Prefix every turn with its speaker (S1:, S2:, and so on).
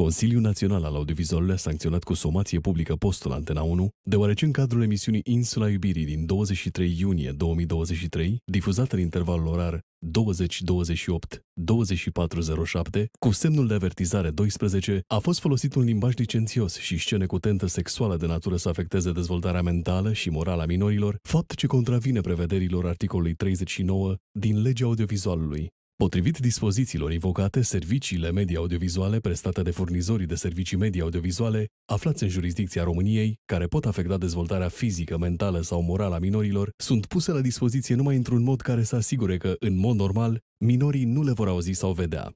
S1: Consiliul Național al Audiovizualului a sancționat cu somație publică postul Antena 1, deoarece în cadrul emisiunii Insula Iubirii din 23 iunie 2023, difuzată în intervalul orar 2028 2407, cu semnul de avertizare 12, a fost folosit un limbaj licențios și scene cu tentă sexuală de natură să afecteze dezvoltarea mentală și morală a minorilor, fapt ce contravine prevederilor articolului 39 din legea audiovizualului, Potrivit dispozițiilor invocate, serviciile media audiovizuale prestate de furnizorii de servicii media audiovizuale aflați în jurisdicția României, care pot afecta dezvoltarea fizică, mentală sau morală a minorilor, sunt puse la dispoziție numai într-un mod care să asigure că, în mod normal, minorii nu le vor auzi sau vedea.